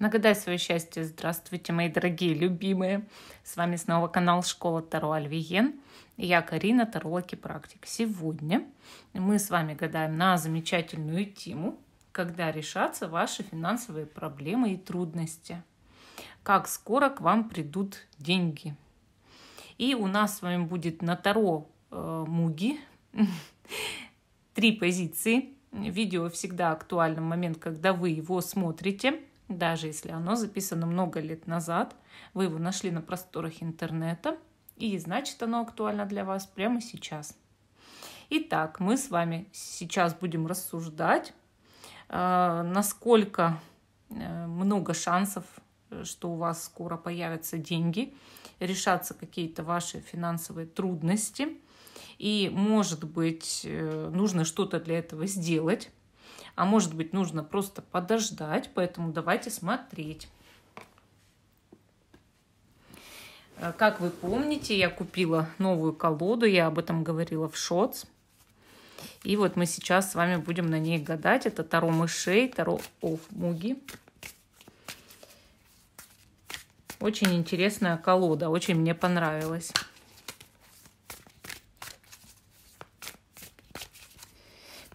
Нагадай свое счастье. Здравствуйте, мои дорогие, любимые. С вами снова канал Школа Таро Альвиен. Я Карина, таролог и практик. Сегодня мы с вами гадаем на замечательную тему, когда решатся ваши финансовые проблемы и трудности. Как скоро к вам придут деньги. И у нас с вами будет на Таро э, Муги три позиции. Видео всегда актуально в момент, когда вы его смотрите – даже если оно записано много лет назад, вы его нашли на просторах интернета, и значит оно актуально для вас прямо сейчас. Итак, мы с вами сейчас будем рассуждать, э, насколько э, много шансов, э, что у вас скоро появятся деньги, решатся какие-то ваши финансовые трудности, и, может быть, нужно что-то для этого сделать а может быть, нужно просто подождать, поэтому давайте смотреть. Э, как вы помните, я купила новую колоду, я об этом говорила в шотс. И вот мы сейчас с вами будем на ней гадать. Это Таро мышей, Таро оф муги. Очень интересная колода, очень мне понравилась.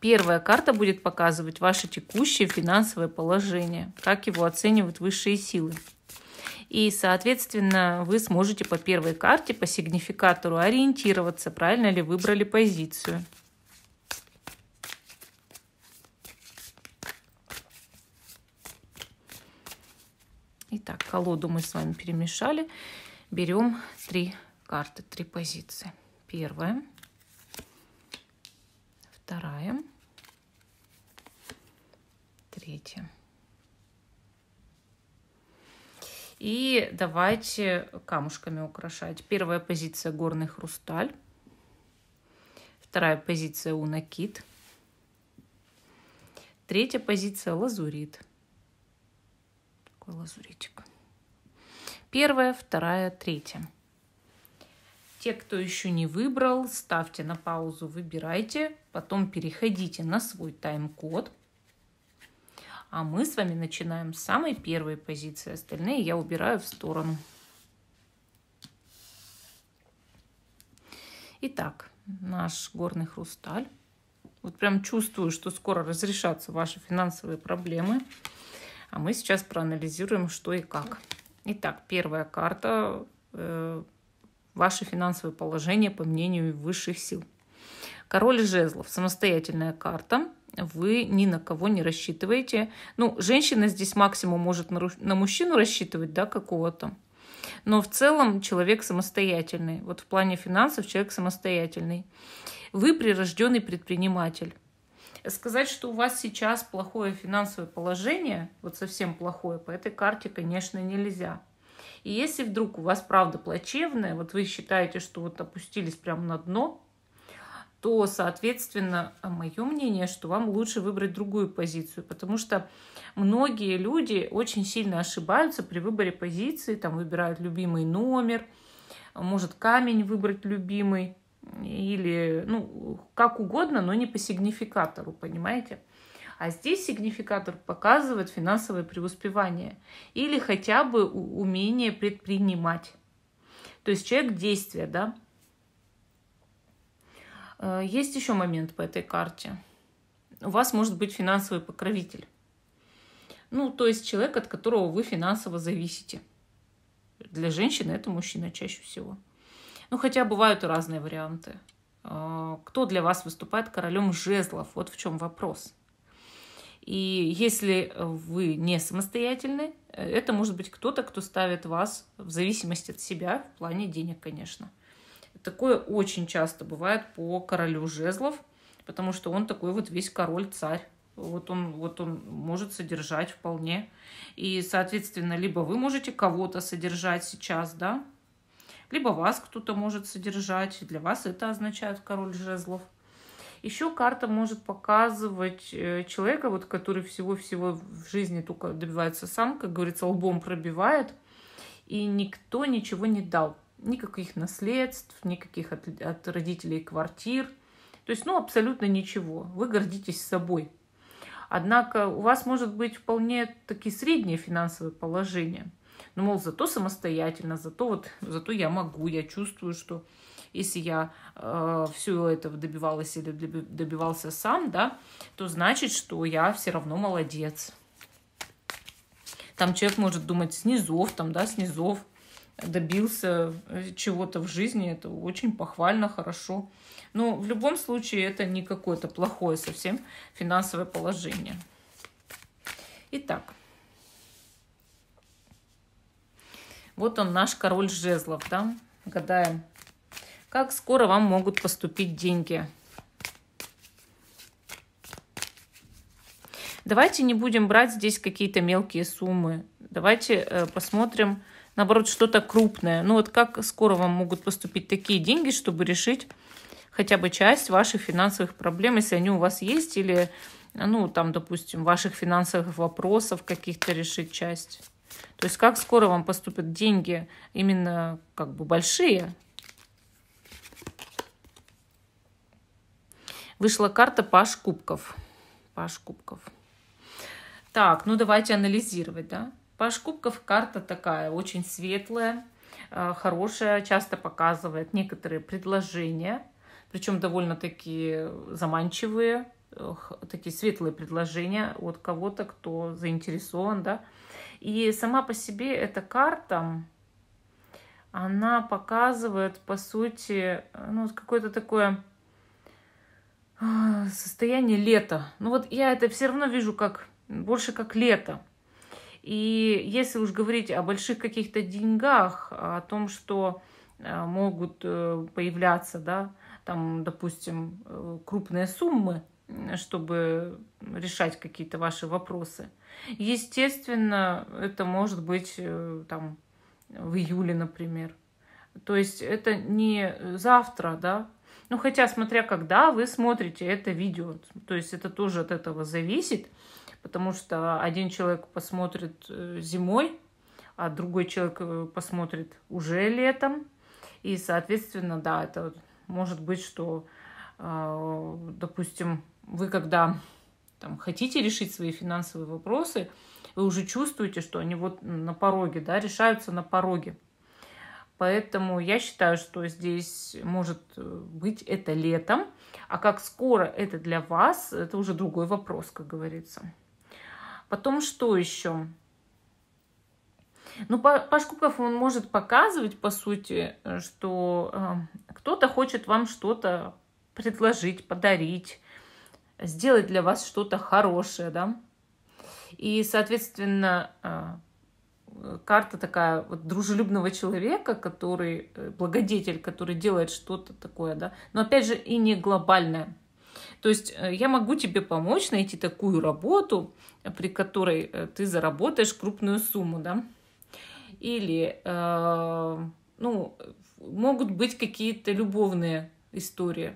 первая карта будет показывать ваше текущее финансовое положение, как его оценивают высшие силы. И, соответственно, вы сможете по первой карте, по сигнификатору ориентироваться, правильно ли выбрали позицию. Итак, колоду мы с вами перемешали. Берем три карты, три позиции. Первая, вторая третье. И давайте камушками украшать. Первая позиция горный хрусталь. Вторая позиция унакит. Третья позиция лазурит. Такой лазуритик. Первая, вторая, третья. Те, кто еще не выбрал, ставьте на паузу, выбирайте, потом переходите на свой тайм-код – а мы с вами начинаем с самой первой позиции. Остальные я убираю в сторону. Итак, наш горный хрусталь. Вот прям чувствую, что скоро разрешатся ваши финансовые проблемы. А мы сейчас проанализируем, что и как. Итак, первая карта э, ваше финансовое положение по мнению высших сил. Король жезлов, самостоятельная карта, вы ни на кого не рассчитываете. Ну, женщина здесь максимум может на, на мужчину рассчитывать, да, какого-то. Но в целом человек самостоятельный. Вот в плане финансов человек самостоятельный. Вы прирожденный предприниматель. Сказать, что у вас сейчас плохое финансовое положение, вот совсем плохое, по этой карте, конечно, нельзя. И если вдруг у вас правда плачевное, вот вы считаете, что вот опустились прямо на дно, то, соответственно, а мое мнение, что вам лучше выбрать другую позицию, потому что многие люди очень сильно ошибаются при выборе позиции, там выбирают любимый номер, может камень выбрать любимый, или, ну, как угодно, но не по сигнификатору, понимаете? А здесь сигнификатор показывает финансовое преуспевание или хотя бы умение предпринимать. То есть человек действия, да, Э, есть еще момент по этой карте. У вас может быть финансовый покровитель. Ну, то есть человек, от которого вы финансово зависите. Для женщины это мужчина чаще всего. Ну, хотя бывают и разные варианты. Э, кто для вас выступает королем жезлов? Вот в чем вопрос. И если вы не самостоятельны, э, это может быть кто-то, кто ставит вас в зависимости от себя в плане денег, конечно. Такое очень часто бывает по королю жезлов, потому что он такой вот весь король-царь. Вот он, вот он может содержать вполне. И, соответственно, либо вы можете кого-то содержать сейчас, да, либо вас кто-то может содержать. Для вас это означает король жезлов. Еще карта может показывать э, человека, вот, который всего-всего в жизни только добивается сам, как говорится, лбом пробивает, и никто ничего не дал никаких наследств, никаких от, от родителей квартир. То есть, ну, абсолютно ничего. Вы гордитесь собой. Однако у вас может быть вполне таки среднее финансовое положение. Ну, мол, зато самостоятельно, зато вот, зато я могу, я чувствую, что если я э, все это добивалась или добивался сам, да, то значит, что я все равно молодец. Там человек может думать снизов, там, да, снизов, добился э, чего-то в жизни, это очень похвально, хорошо. Но в любом случае это не какое-то плохое совсем финансовое положение. Итак, вот он наш король жезлов, да? Гадаем, как скоро вам могут поступить деньги. Давайте не будем брать здесь какие-то мелкие суммы. Давайте э, посмотрим, наоборот, что-то крупное. Ну вот как скоро вам могут поступить такие деньги, чтобы решить хотя бы часть ваших финансовых проблем, если они у вас есть, или, ну, там, допустим, ваших финансовых вопросов каких-то решить часть. То есть как скоро вам поступят деньги, именно как бы большие. Вышла карта Паш Кубков. Паш Кубков. Так, ну давайте анализировать, да? Паш кубков карта такая, очень светлая, э, хорошая, часто показывает некоторые предложения, причем довольно-таки заманчивые, э, такие светлые предложения от кого-то, кто заинтересован, да. И сама по себе эта карта, она показывает, по сути, ну, какое-то такое э, состояние лета. Ну вот я это все равно вижу как больше как лето. И если уж говорить о больших каких-то деньгах, о том, что э, могут э, появляться, да, там, допустим, э, крупные суммы, чтобы решать какие-то ваши вопросы. Естественно, это может быть там в июле, например. То есть это не завтра, да, ну, хотя, смотря когда вы смотрите это видео, то есть это тоже от этого зависит потому что один человек посмотрит э, зимой, а другой человек э, посмотрит уже летом. И, соответственно, да, это может быть, что, а, допустим, вы когда там, хотите решить свои финансовые вопросы, вы уже чувствуете, что они вот на пороге, да, решаются на пороге. Поэтому я считаю, что здесь может э, быть это летом. А как скоро это для вас, это уже другой вопрос, как говорится. Потом что еще? Ну, Пашкуков, он может показывать, по сути, э, что э, кто-то хочет вам что-то предложить, подарить, сделать для вас что-то хорошее, да. И, соответственно, э, карта такая вот дружелюбного человека, который, э, благодетель, который делает что-то такое, да. Но, опять же, и не глобальное. То есть э, я могу тебе помочь найти такую работу, э, при которой э, ты заработаешь крупную сумму, да? Или, э, ну, могут быть какие-то любовные истории.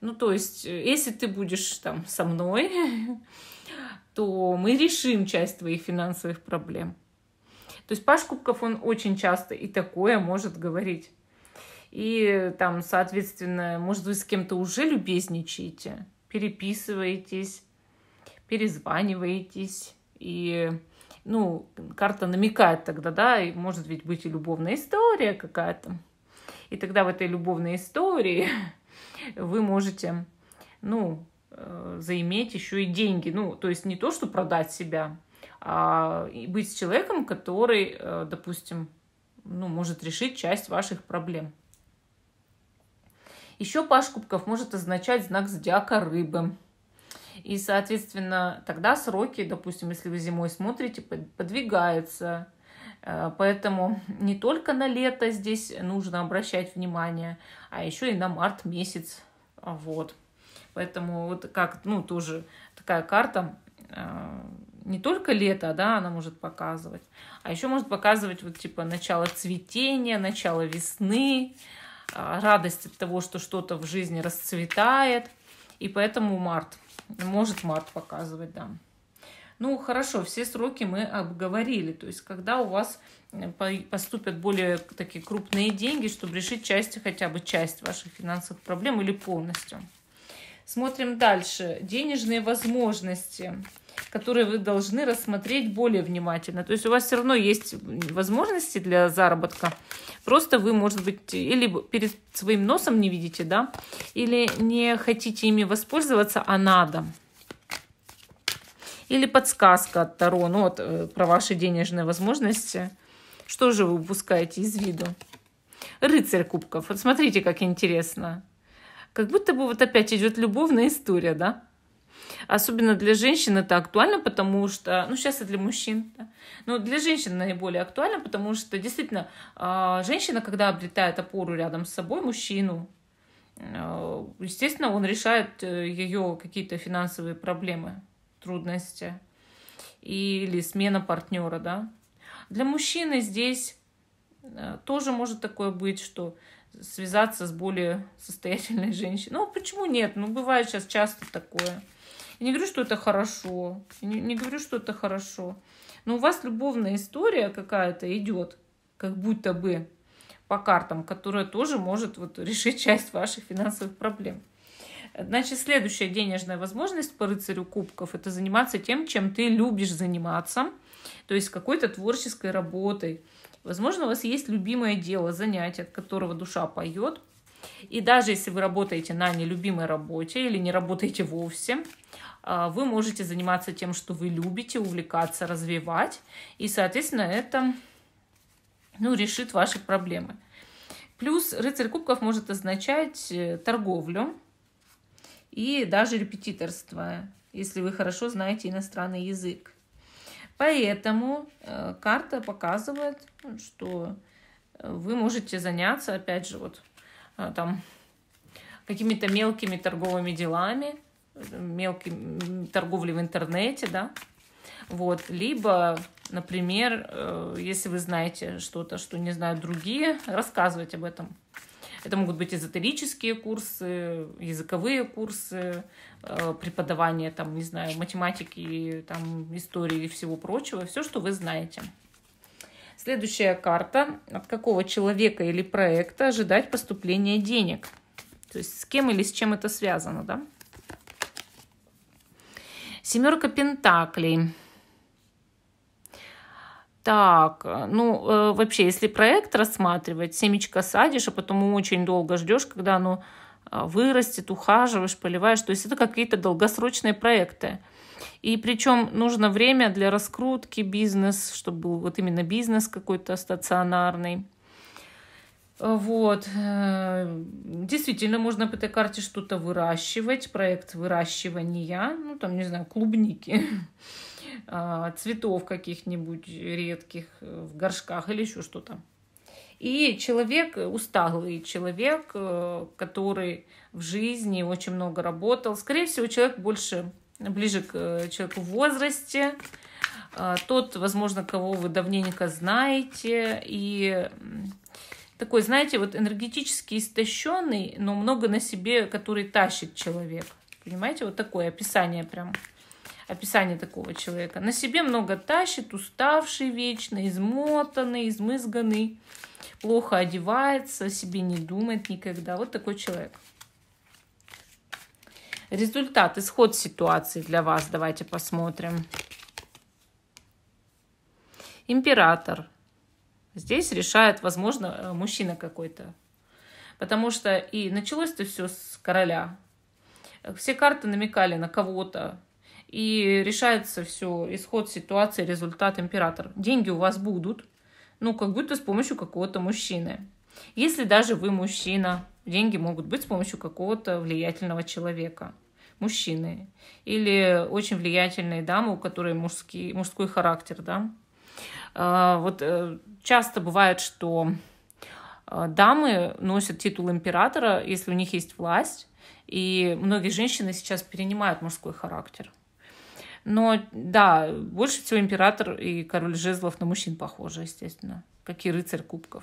Ну, то есть, если ты будешь там со мной, то мы решим часть твоих финансовых проблем. То есть Паш Кубков, он очень часто и такое может говорить. И там, соответственно, может, вы с кем-то уже любезничаете, переписываетесь, перезваниваетесь. И, ну, карта намекает тогда, да, и может ведь быть и любовная история какая-то. И тогда в этой любовной истории вы можете, ну, э, заиметь еще и деньги. Ну, то есть не то, что продать себя, а быть с человеком, который, э, допустим, ну, может решить часть ваших проблем. Еще паш кубков может означать знак зодиака рыбы. И, соответственно, тогда сроки, допустим, если вы зимой смотрите, подвигаются. Э, поэтому не только на лето здесь нужно обращать внимание, а еще и на март месяц. Вот. Поэтому вот как, ну, тоже такая карта э, не только лето, да, она может показывать, а еще может показывать вот типа начало цветения, начало весны, а, радость от того, что что-то в жизни расцветает. И поэтому март. Может март показывать, да. Ну, хорошо, все сроки мы обговорили. То есть, когда у вас э, поступят более такие крупные деньги, чтобы решить часть, хотя бы часть ваших финансовых проблем или полностью. Смотрим дальше. Денежные возможности которые вы должны рассмотреть более внимательно. То есть у вас все равно есть возможности для заработка. Просто вы, может быть, или перед своим носом не видите, да, или не хотите ими воспользоваться, а надо. Или подсказка от Таро, ну вот э, про ваши денежные возможности. Что же вы упускаете из виду? Рыцарь кубков. Вот смотрите, как интересно. Как будто бы вот опять идет любовная история, да? Особенно для женщин это актуально, потому что, ну сейчас и для мужчин, да? но для женщин наиболее актуально, потому что действительно а, женщина, когда обретает опору рядом с собой, мужчину, э, естественно, он решает э, ее какие-то финансовые проблемы, трудности или смена партнера, да. Для мужчины здесь э, тоже может такое быть, что связаться с более состоятельной женщиной. Ну, почему нет? Ну, бывает сейчас часто такое. Я не говорю, что это хорошо. Я не, не говорю, что это хорошо. Но у вас любовная история какая-то идет, как будто бы по картам, которая тоже может вот решить часть ваших финансовых проблем. Значит, следующая денежная возможность по рыцарю кубков – это заниматься тем, чем ты любишь заниматься, то есть какой-то творческой работой. Возможно, у вас есть любимое дело, занятие, от которого душа поет. И даже если вы работаете на нелюбимой работе или не работаете вовсе, а, вы можете заниматься тем, что вы любите, увлекаться, развивать. И, соответственно, это ну, решит ваши проблемы. Плюс рыцарь кубков может означать э, торговлю и даже репетиторство, если вы хорошо знаете иностранный язык. Поэтому э, карта показывает, что вы можете заняться, опять же, вот э, там какими-то мелкими торговыми делами – мелкой торговли в интернете, да, вот, либо, например, э, если вы знаете что-то, что не знают другие, рассказывать об этом. Это могут быть эзотерические курсы, языковые курсы, э, преподавание, там, не знаю, математики, там, истории и всего прочего, все, что вы знаете. Следующая карта. От какого человека или проекта ожидать поступления денег? То есть с кем или с чем это связано, да? Семерка пентаклей. Так, ну э, вообще, если проект рассматривать, семечко садишь, а потом очень долго ждешь, когда оно э, вырастет, ухаживаешь, поливаешь. То есть это какие-то долгосрочные проекты. И причем нужно время для раскрутки, бизнес, чтобы был вот именно бизнес какой-то стационарный. Э, вот. Э, действительно, можно по этой карте что-то выращивать. Проект выращивания, ну, там, не знаю, клубники, а, цветов каких-нибудь редких э, в горшках или еще что-то. И человек, усталый человек, который в жизни очень много работал, скорее всего, человек больше ближе к человеку в возрасте, а, тот, возможно, кого вы давненько знаете, и такой, знаете, вот энергетически истощенный, но много на себе, который тащит человек. Понимаете, вот такое описание прям, описание такого человека. На себе много тащит, уставший вечно, измотанный, измызганный, плохо одевается, себе не думает никогда. Вот такой человек. Результат, исход ситуации для вас давайте посмотрим. Император – Здесь решает, возможно, э, мужчина какой-то. Потому что и началось это все с короля. Э, все карты намекали на кого-то. И решается все, исход ситуации, результат император. Деньги у вас будут, ну, как будто с помощью какого-то мужчины. Если даже вы мужчина, деньги могут быть с помощью какого-то влиятельного человека, мужчины. Или очень влиятельные дамы, у которой мужский, мужской характер, да, Э, вот э, часто бывает, что э, дамы носят титул императора, если у них есть власть, и многие женщины сейчас перенимают мужской характер. Но да, больше всего император и король жезлов на мужчин похожи, естественно, как и рыцарь кубков.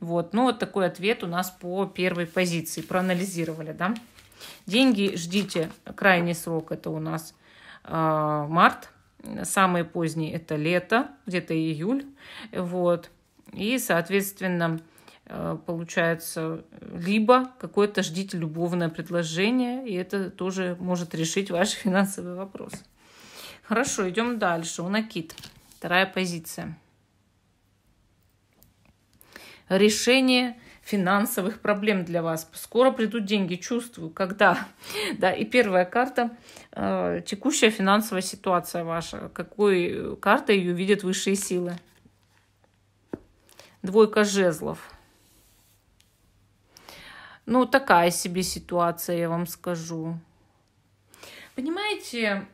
Вот, ну вот такой ответ у нас по первой позиции. Проанализировали, да? Деньги ждите крайний срок, это у нас э, март Самые поздние это лето, где-то июль. Вот. И, соответственно, э, получается, либо какое-то ждите любовное предложение, и это тоже может решить ваш финансовый вопрос. Хорошо, идем дальше. у накид Вторая позиция. Решение – финансовых проблем для вас. Скоро придут деньги, чувствую, когда. Да, и первая карта э, текущая финансовая ситуация ваша. Какой картой ее видят высшие силы? Двойка жезлов. Ну, такая себе ситуация, я вам скажу. Понимаете,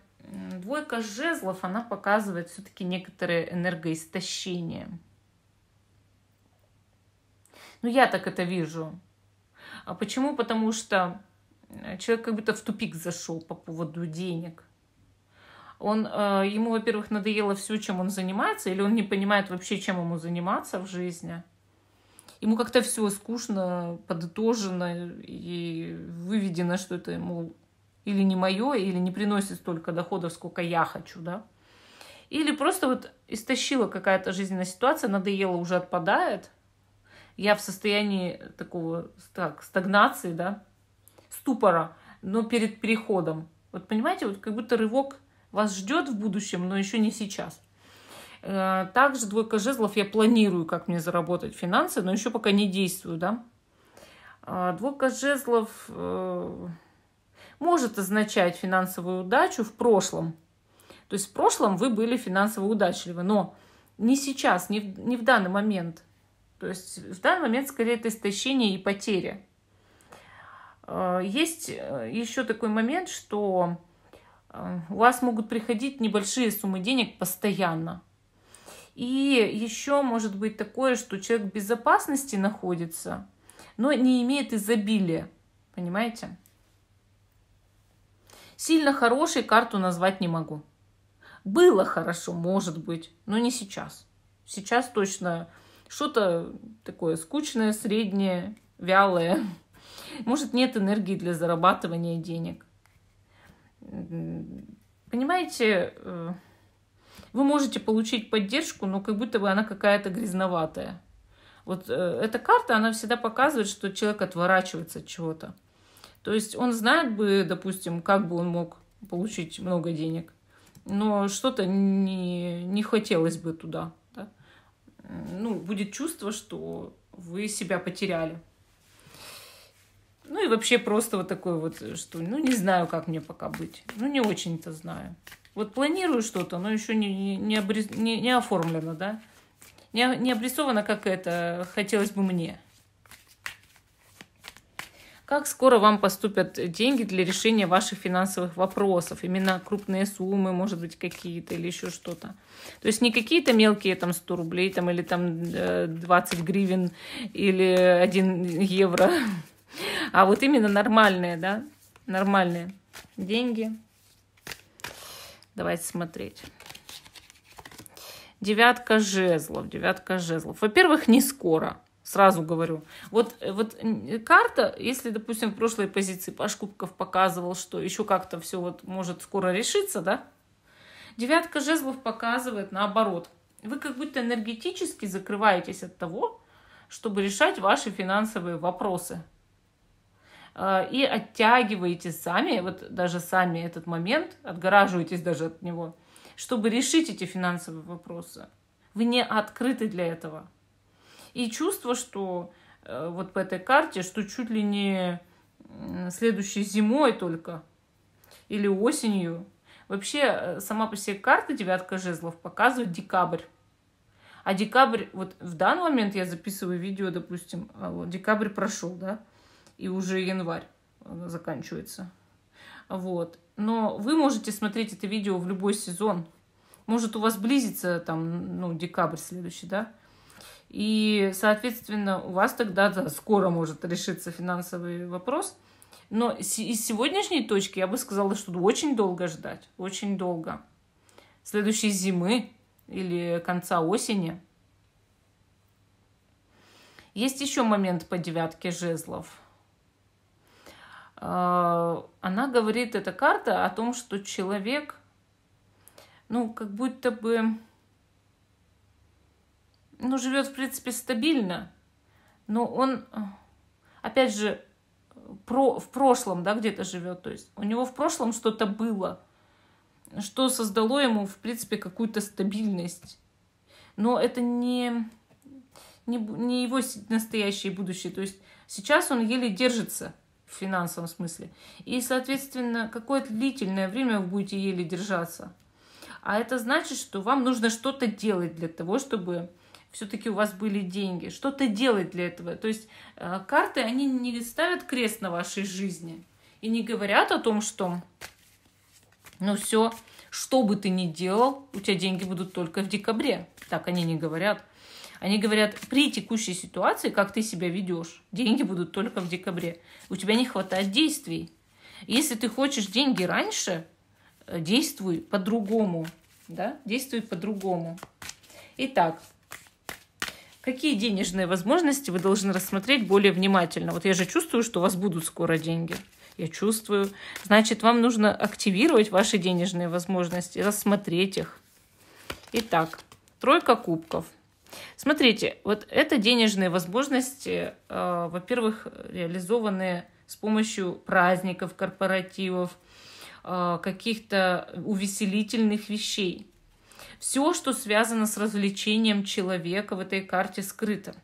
двойка жезлов, она показывает все-таки некоторое энергоистощение. Ну, я так это вижу. А почему? Потому что э, человек как будто в тупик зашел по поводу денег. Он, э, ему, во-первых, надоело все, чем он занимается, или он не понимает вообще, чем ему заниматься в жизни. Ему как-то все скучно, подытожено и выведено, что это ему или не мое, или не приносит столько доходов, сколько я хочу, да. Или просто вот истощила какая-то жизненная ситуация, надоело уже отпадает, я в состоянии такого так, стагнации, да, ступора, но перед переходом. Вот понимаете, вот как будто рывок вас ждет в будущем, но еще не сейчас. Э, также двойка жезлов я планирую, как мне заработать финансы, но еще пока не действую, да. А, двойка жезлов э, может означать финансовую удачу в прошлом. То есть в прошлом вы были финансово удачливы, но не сейчас, не в, не в данный момент – то есть в данный момент скорее это истощение и потеря. Э, есть э, еще такой момент, что э, у вас могут приходить небольшие суммы денег постоянно. И еще может быть такое, что человек в безопасности находится, но не имеет изобилия. Понимаете? Сильно хорошей карту назвать не могу. Было хорошо, может быть, но не сейчас. Сейчас точно что-то такое скучное, среднее, вялое. Может, нет энергии для зарабатывания денег. Понимаете, э, вы можете получить поддержку, но как будто бы она какая-то грязноватая. Вот э, эта карта, она всегда показывает, что человек отворачивается от чего-то. То есть он знает бы, допустим, как бы он мог получить много денег, но что-то не, не хотелось бы туда ну, будет чувство, что вы себя потеряли. Ну и вообще просто вот такое вот, что ну не знаю, как мне пока быть. Ну не очень-то знаю. Вот планирую что-то, но еще не, не, обрис, не, не оформлено, да? Не, не обрисовано, как это хотелось бы мне как скоро вам поступят деньги для решения ваших финансовых вопросов, именно крупные суммы, может быть, какие-то или еще что-то. То есть не какие-то мелкие там 100 рублей там, или там 20 э, гривен или 1 евро, а вот именно нормальные, да, нормальные деньги. Давайте смотреть. Девятка жезлов, девятка жезлов. Во-первых, не скоро – Сразу говорю. Вот, э, вот карта, если, допустим, в прошлой позиции Паш Кубков показывал, что еще как-то все вот может скоро решиться, да? Девятка жезлов показывает наоборот. Вы как будто энергетически закрываетесь от того, чтобы решать ваши финансовые вопросы. А, и оттягиваете сами, вот даже сами этот момент, отгораживаетесь даже от него, чтобы решить эти финансовые вопросы. Вы не открыты для этого. И чувство, что э, вот по этой карте, что чуть ли не следующей зимой только или осенью. Вообще, э, сама по себе карта «Девятка жезлов» показывает декабрь. А декабрь, вот в данный момент я записываю видео, допустим, а вот, декабрь прошел, да, и уже январь э, заканчивается. Вот. Но вы можете смотреть это видео в любой сезон. Может, у вас близится там, ну, декабрь следующий, да? И, соответственно, у вас тогда да, скоро может решиться финансовый вопрос. Но с из сегодняшней точки я бы сказала, что очень долго ждать, очень долго. Следующей зимы или конца осени. Есть еще момент по девятке жезлов. А, она говорит, эта карта, о том, что человек, ну, как будто бы ну, живет, в принципе, стабильно, но он, опять же, про, в прошлом, да, где-то живет, то есть у него в прошлом что-то было, что создало ему, в принципе, какую-то стабильность. Но это не, не, не его настоящее будущее. То есть сейчас он еле держится в финансовом смысле. И, соответственно, какое-то длительное время вы будете еле держаться. А это значит, что вам нужно что-то делать для того, чтобы все-таки у вас были деньги, что-то делать для этого. То есть э, карты, они не ставят крест на вашей жизни и не говорят о том, что ну все, что бы ты ни делал, у тебя деньги будут только в декабре. Так они не говорят. Они говорят, при текущей ситуации, как ты себя ведешь, деньги будут только в декабре. У тебя не хватает действий. Если ты хочешь деньги раньше, э, действуй по-другому. Да? Действуй по-другому. Итак, Какие денежные возможности вы должны рассмотреть более внимательно? Вот я же чувствую, что у вас будут скоро деньги. Я чувствую. Значит, вам нужно активировать ваши денежные возможности, рассмотреть их. Итак, тройка кубков. Смотрите, вот это денежные возможности, э, во-первых, реализованные с помощью праздников, корпоративов, э, каких-то увеселительных вещей. Все, что связано с развлечением человека в этой карте скрыто.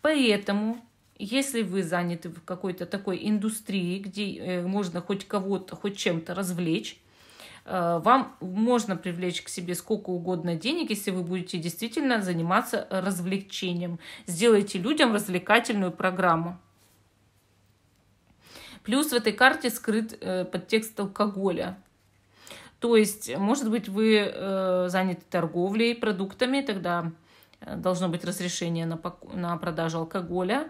Поэтому если вы заняты в какой-то такой индустрии, где э, можно хоть кого-то, хоть чем-то развлечь, э, вам можно привлечь к себе сколько угодно денег, если вы будете действительно заниматься развлечением. Сделайте людям развлекательную программу. Плюс в этой карте скрыт э, подтекст алкоголя. То есть, может быть, вы э, заняты торговлей продуктами, тогда э, должно быть разрешение на, пок- на продажу алкоголя.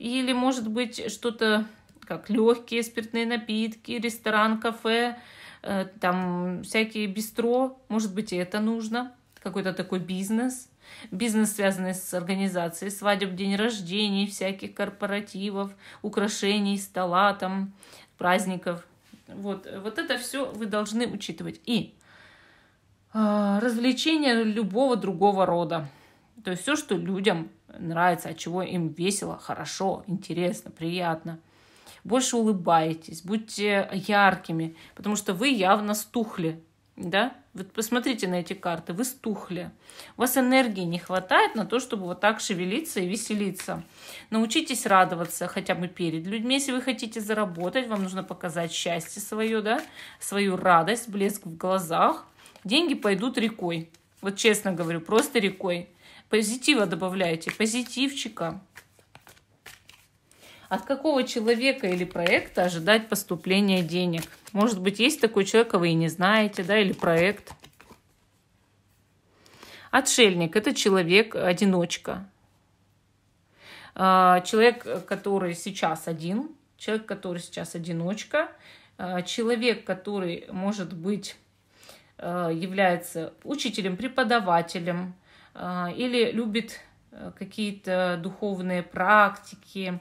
Или, может быть, что-то как легкие спиртные напитки, ресторан, кафе, э, там всякие бистро. Может быть, и это нужно. Какой-то такой бизнес. Бизнес, связанный с организацией свадеб, день рождений, всяких корпоративов, украшений, стола, там, праздников – вот, вот это все вы должны учитывать. И э, развлечения любого другого рода. То есть все, что людям нравится, от чего им весело, хорошо, интересно, приятно. Больше улыбайтесь, будьте яркими, потому что вы явно стухли да? Вот посмотрите на эти карты, вы стухли. У вас энергии не хватает на то, чтобы вот так шевелиться и веселиться. Научитесь радоваться хотя бы перед людьми, если вы хотите заработать, вам нужно показать счастье свое, да, свою радость, блеск в глазах. Деньги пойдут рекой. Вот честно говорю, просто рекой. Позитива добавляйте, позитивчика. От какого человека или проекта ожидать поступления денег? Может быть, есть такой человек, а вы и не знаете, да, или проект. Отшельник – это человек-одиночка. А, человек, который сейчас один, человек, который сейчас одиночка, а, человек, который, может быть, а, является учителем, преподавателем или любит э, какие-то духовные практики,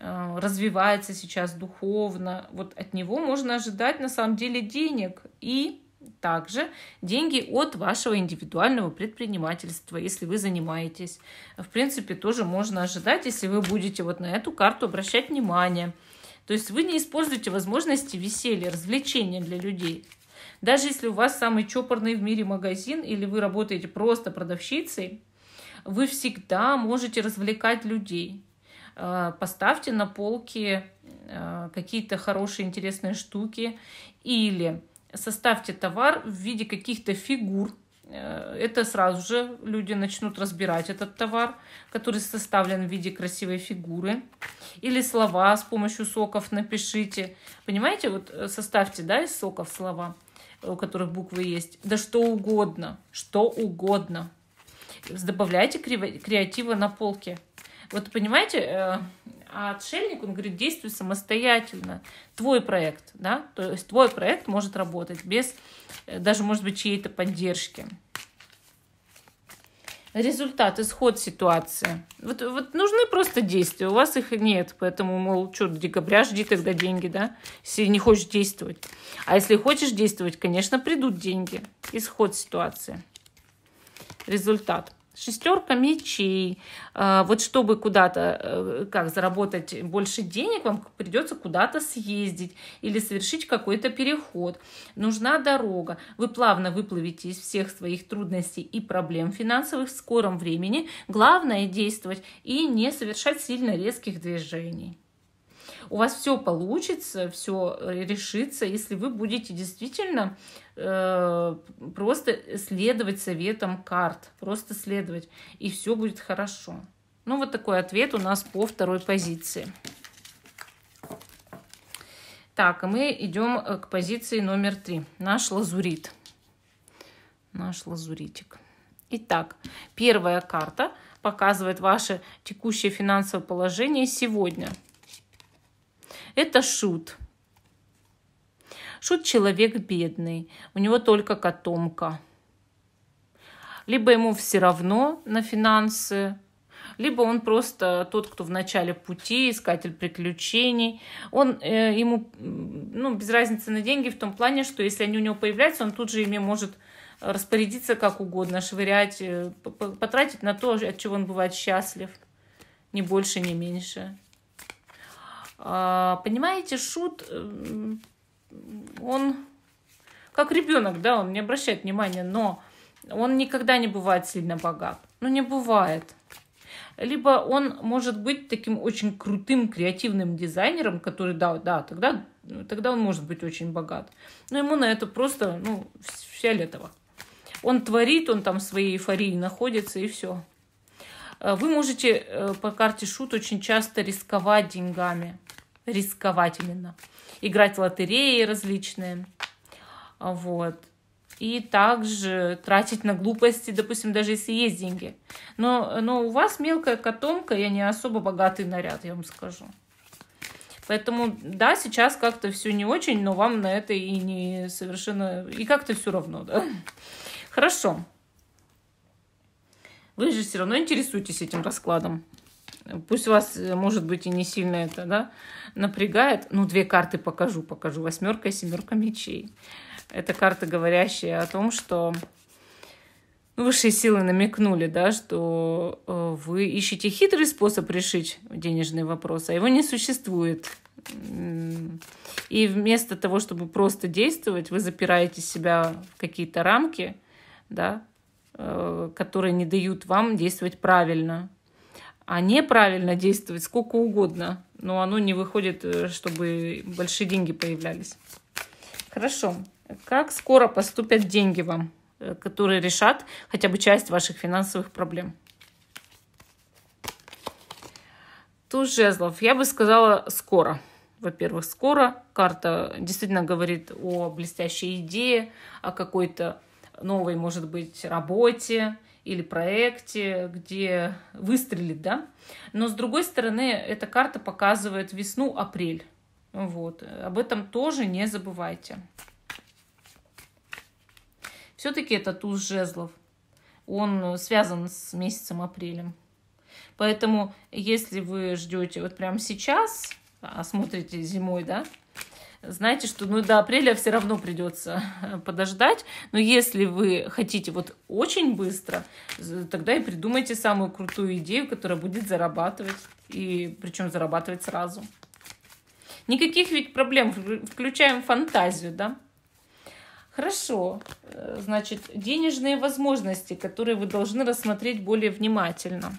Э, развивается сейчас духовно. Вот от него можно ожидать на самом деле денег. И также деньги от вашего индивидуального предпринимательства, если вы занимаетесь. В принципе, тоже можно ожидать, если вы будете вот на эту карту обращать внимание. То есть вы не используете возможности веселья, развлечения для людей. Даже если у вас самый чопорный в мире магазин или вы работаете просто продавщицей, вы всегда можете развлекать людей. Э, поставьте на полки э, какие-то хорошие, интересные штуки или составьте товар в виде каких-то фигур. Э, это сразу же люди начнут разбирать этот товар, который составлен в виде красивой фигуры. Или слова с помощью соков напишите. Понимаете, вот составьте да, из соков слова, у которых буквы есть. Да что угодно, что угодно. Добавляйте креатива на полке. Вот понимаете, э, а отшельник, он говорит, действуй самостоятельно. Твой проект, да, то есть твой проект может работать без э, даже, может быть, чьей-то поддержки. Результат, исход ситуации. Вот, вот нужны просто действия, у вас их нет, поэтому, мол, что, до декабря жди тогда деньги, да, если не хочешь действовать. А если хочешь действовать, конечно, придут деньги. Исход ситуации. Результат шестерка мечей. А, вот чтобы куда-то, э, как заработать больше денег, вам придется куда-то съездить или совершить какой-то переход. Нужна дорога. Вы плавно выплывете из всех своих трудностей и проблем финансовых в скором времени. Главное действовать и не совершать сильно резких движений у вас все получится, все решится, если вы будете действительно Э, просто следовать советам карт, просто следовать, и все будет хорошо. Ну, вот такой ответ у нас по второй позиции. Так, и а мы идем э, к позиции номер три. Наш лазурит. Наш лазуритик. Итак, первая карта показывает ваше текущее финансовое положение сегодня. Это шут. Шут человек бедный, у него только котомка. Либо ему все равно на финансы, либо он просто тот, кто в начале пути, искатель приключений. Он э, ему ну, без разницы на деньги в том плане, что если они у него появляются, он тут же ими может распорядиться как угодно, швырять, э, потратить на то, от чего он бывает счастлив. Ни больше, ни меньше. А, понимаете, шут э, он как ребенок, да, он не обращает внимания, но он никогда не бывает сильно богат. Ну, не бывает. Либо он может быть таким очень крутым креативным дизайнером, который, да, да, тогда, ну, тогда он может быть очень богат. Но ему на это просто, ну, летово. Он творит, он там в своей эйфории находится, и все. Э, вы можете э, по карте шут очень часто рисковать деньгами рисковать именно, играть в лотереи различные, вот. И также тратить на глупости, допустим, даже если есть деньги. Но, но у вас мелкая котомка, я не особо богатый наряд, я вам скажу. Поэтому, да, сейчас как-то все не очень, но вам на это и не совершенно... И как-то все равно, да? Хорошо. Вы же все равно интересуетесь этим раскладом. Пусть вас, э, может быть, и не сильно это да, напрягает. Ну, две карты покажу. Покажу восьмерка и семерка мечей. Это карты, говорящие о том, что ну, высшие силы намекнули, да, что э, вы ищете хитрый способ решить денежный вопрос, а его не существует. И вместо того, чтобы просто действовать, вы запираете себя в какие-то рамки, да, э, которые не дают вам действовать правильно а неправильно действовать сколько угодно, но оно не выходит, э, чтобы большие деньги появлялись. Хорошо. Как скоро поступят деньги вам, э, которые решат хотя бы часть ваших финансовых проблем? Туз жезлов. Я бы сказала скоро. Во-первых, скоро. Карта действительно говорит о блестящей идее, о какой-то новой, может быть, работе, или проекте, где выстрелит, да. Но с другой стороны, эта карта показывает весну-апрель. Вот. Об этом тоже не забывайте. Все-таки это туз жезлов. Он связан с месяцем апрелем. Поэтому, если вы ждете вот прямо сейчас, а смотрите зимой, да, знаете, что ну, до апреля все равно придется э, подождать. Но если вы хотите вот очень быстро, тогда и придумайте самую крутую идею, которая будет зарабатывать. И причем зарабатывать сразу. Никаких ведь проблем. Включаем фантазию, да? Хорошо. Э, значит, денежные возможности, которые вы должны рассмотреть более внимательно.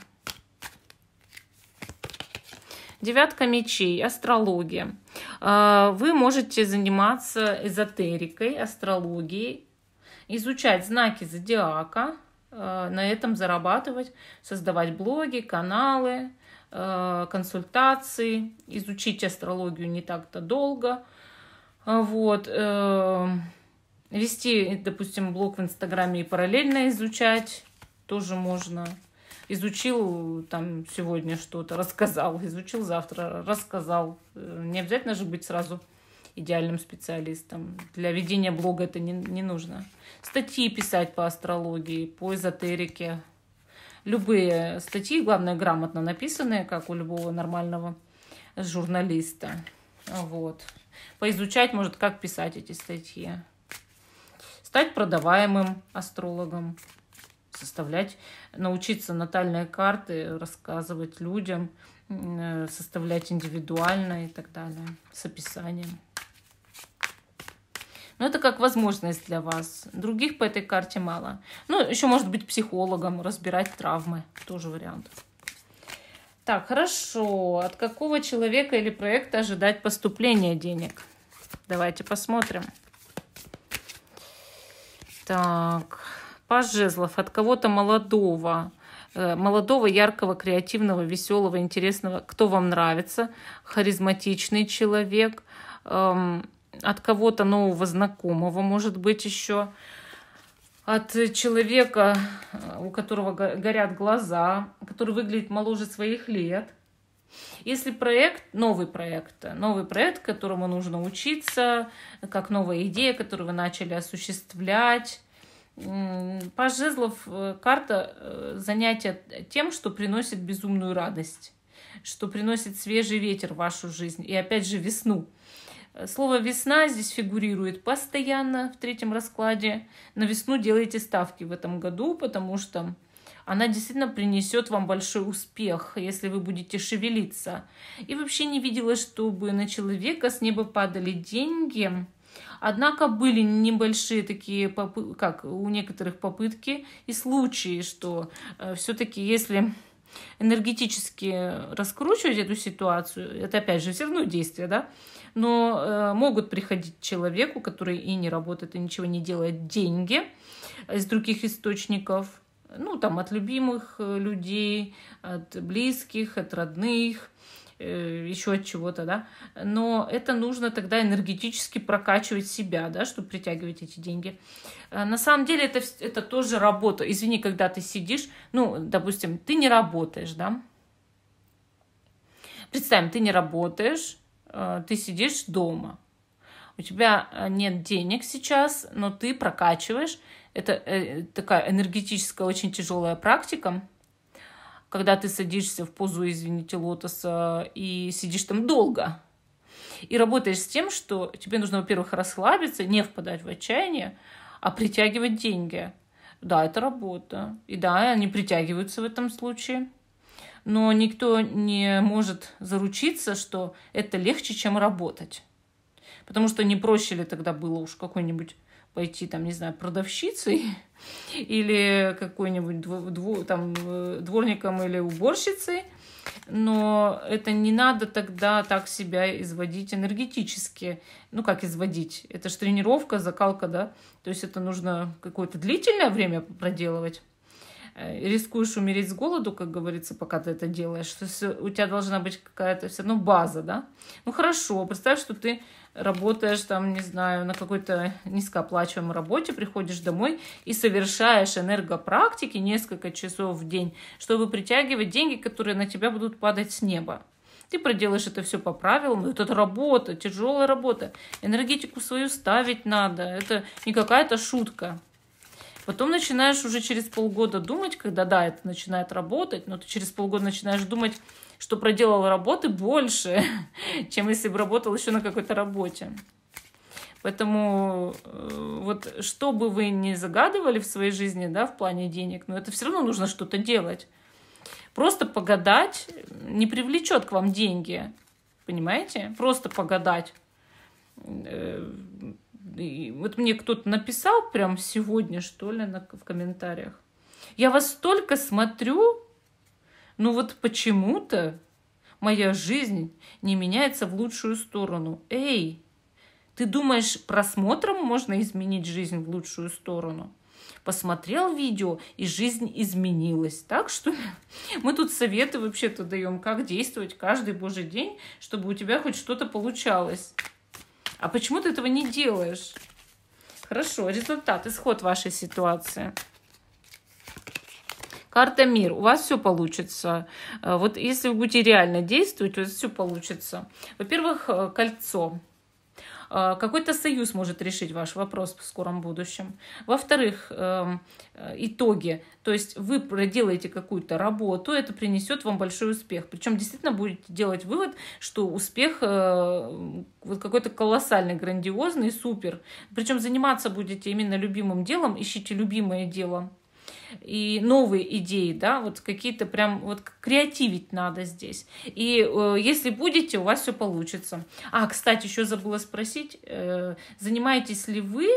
Девятка мечей, астрология. А, вы можете заниматься эзотерикой, астрологией, изучать знаки зодиака, а, на этом зарабатывать, создавать блоги, каналы, а, консультации, изучить астрологию не так-то долго. Вот. Э, вести, допустим, блог в Инстаграме и параллельно изучать тоже можно изучил там сегодня что-то, рассказал, изучил завтра, рассказал. Э, не обязательно же быть сразу идеальным специалистом. Для ведения блога это не, не нужно. Статьи писать по астрологии, по эзотерике. Любые статьи, главное, грамотно написанные, как у любого нормального журналиста. Вот. Поизучать, может, как писать эти статьи. Стать продаваемым астрологом составлять, научиться натальные карты, рассказывать людям, э, составлять индивидуально и так далее, с описанием. Но ну, это как возможность для вас. Других по этой карте мало. Ну, еще может быть психологом, разбирать травмы. Тоже вариант. Так, хорошо. От какого человека или проекта ожидать поступления денег? Давайте посмотрим. Так, Паш Жезлов от кого-то молодого, э, молодого, яркого, креативного, веселого, интересного, кто вам нравится, харизматичный человек, эм, от кого-то нового знакомого, может быть, еще от человека, э, у которого горят глаза, который выглядит моложе своих лет. Если проект, новый проект, новый проект, которому нужно учиться, как новая идея, которую вы начали осуществлять, Паш Жезлов э, карта э, занятия тем, что приносит безумную радость, что приносит свежий ветер в вашу жизнь и опять же весну. Э, слово «весна» здесь фигурирует постоянно в третьем раскладе. На весну делайте ставки в этом году, потому что она действительно принесет вам большой успех, если вы будете шевелиться. И вообще не видела, чтобы на человека с неба падали деньги – Однако были небольшие такие, попы- как у некоторых попытки и случаи, что э, все-таки если энергетически раскручивать эту ситуацию, это опять же все равно действие, да, но э, могут приходить человеку, который и не работает, и ничего не делает, деньги из других источников, ну, там, от любимых э, людей, от близких, от родных – Э, еще от чего-то, да. Но это нужно тогда энергетически прокачивать себя, да, чтобы притягивать эти деньги. Э, на самом деле это, это тоже работа. Извини, когда ты сидишь, ну, допустим, ты не работаешь, да. Представим, ты не работаешь, э, ты сидишь дома. У тебя нет денег сейчас, но ты прокачиваешь. Это такая энергетическая очень тяжелая практика – когда ты садишься в позу, извините, лотоса и сидишь там долго. И работаешь с тем, что тебе нужно, во-первых, расслабиться, не впадать в отчаяние, а притягивать деньги. Да, это работа. И да, они притягиваются в этом случае. Но никто не может заручиться, что это легче, чем работать. Потому что не проще ли тогда было уж какой-нибудь пойти, там, не знаю, продавщицей или какой-нибудь дво, дво, там, э, дворником или уборщицей, но это не надо тогда так себя изводить энергетически. Ну, как изводить? Это же тренировка, закалка, да? То есть это нужно какое-то длительное время проделывать. Э, рискуешь умереть с голоду, как говорится, пока ты это делаешь. То есть у тебя должна быть какая-то все равно ну, база, да? Ну хорошо, представь, что ты работаешь там, не знаю, на какой-то низкооплачиваемой работе, приходишь домой и совершаешь энергопрактики несколько часов в день, чтобы притягивать деньги, которые на тебя будут падать с неба. Ты проделаешь это все по правилам, это работа, тяжелая работа. Энергетику свою ставить надо, это не какая-то шутка. Потом начинаешь уже через полгода думать, когда, да, это начинает работать, но ты через полгода начинаешь думать, что проделал работы больше, чем если бы работал еще на какой-то работе. Поэтому э, вот что бы вы ни загадывали в своей жизни, да, в плане денег, но это все равно нужно что-то делать. Просто погадать не привлечет к вам деньги. Понимаете? Просто погадать э, и вот мне кто-то написал прям сегодня, что ли, на, в комментариях. Я вас только смотрю, но вот почему-то моя жизнь не меняется в лучшую сторону. Эй, ты думаешь, просмотром можно изменить жизнь в лучшую сторону? Посмотрел видео, и жизнь изменилась. Так что мы тут советы вообще-то даем, как действовать каждый божий день, чтобы у тебя хоть что-то получалось. А почему ты этого не делаешь? Хорошо, результат, исход вашей ситуации. Карта мир. У вас все получится. Э, вот если вы будете реально действовать, у вас все получится. Во-первых, э, кольцо. Э, какой-то союз может решить ваш вопрос в скором будущем. Во-вторых, эм, э, итоги. То есть вы проделаете какую-то работу, это принесет вам большой успех. Причем действительно будете делать вывод, что успех э, вот какой-то колоссальный, грандиозный, супер. Причем заниматься будете именно любимым делом, ищите любимое дело и новые идеи, да, вот какие-то прям вот креативить надо здесь. И э, если будете, у вас все получится. А, кстати, еще забыла спросить, э, занимаетесь ли вы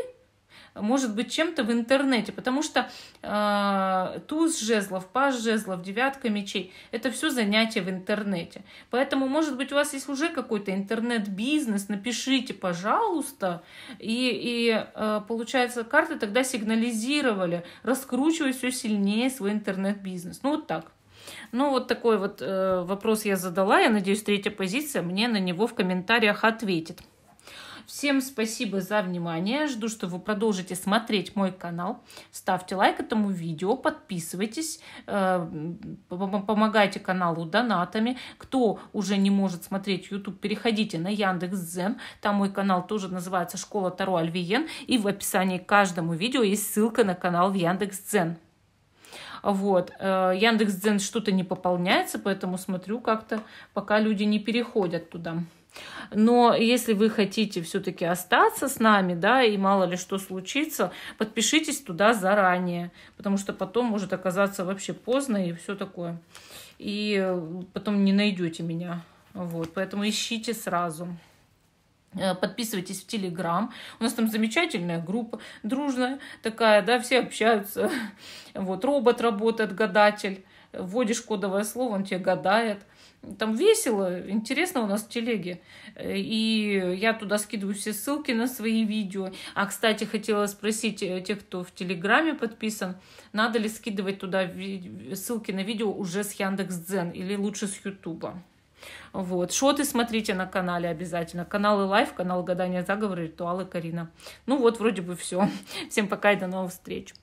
может быть, чем-то в интернете, потому что э, туз жезлов, паш жезлов, девятка мечей – это все занятия в интернете. Поэтому, может быть, у вас есть уже какой-то интернет-бизнес, напишите, пожалуйста, и, и э, получается, карты тогда сигнализировали, раскручивая все сильнее свой интернет-бизнес. Ну, вот так. Ну, вот такой вот э, вопрос я задала. Я надеюсь, третья позиция мне на него в комментариях ответит. Всем спасибо за внимание. Жду, что вы продолжите смотреть мой канал. Ставьте лайк этому видео, подписывайтесь, э, помогайте каналу донатами. Кто уже не может смотреть YouTube, переходите на Яндекс.Зен, Там мой канал тоже называется «Школа Таро Альвиен». И в описании к каждому видео есть ссылка на канал в Яндекс.Зен. Вот. Э, Яндекс.Дзен что-то не пополняется, поэтому смотрю как-то, пока люди не переходят туда. Но если вы хотите все-таки остаться с нами, да, и мало ли что случится, подпишитесь туда заранее, потому что потом может оказаться вообще поздно и все такое. И э, потом не найдете меня. Вот, поэтому ищите сразу. Э, подписывайтесь в Телеграм. У нас там замечательная группа, дружная такая, да, все общаются. Вот, робот работает, гадатель. Вводишь кодовое слово, он тебе гадает. Там весело, интересно у нас в телеге. Э, и я туда скидываю все ссылки на свои видео. А, кстати, хотела спросить э, тех, кто в Телеграме подписан, надо ли скидывать туда ссылки на видео уже с Яндекс.Дзен или лучше с Ютуба. Вот. Шоты смотрите на канале обязательно. Каналы Лайф, канал Гадания Заговора, Ритуалы Карина. Ну вот, вроде бы все. Всем пока и до новых встреч.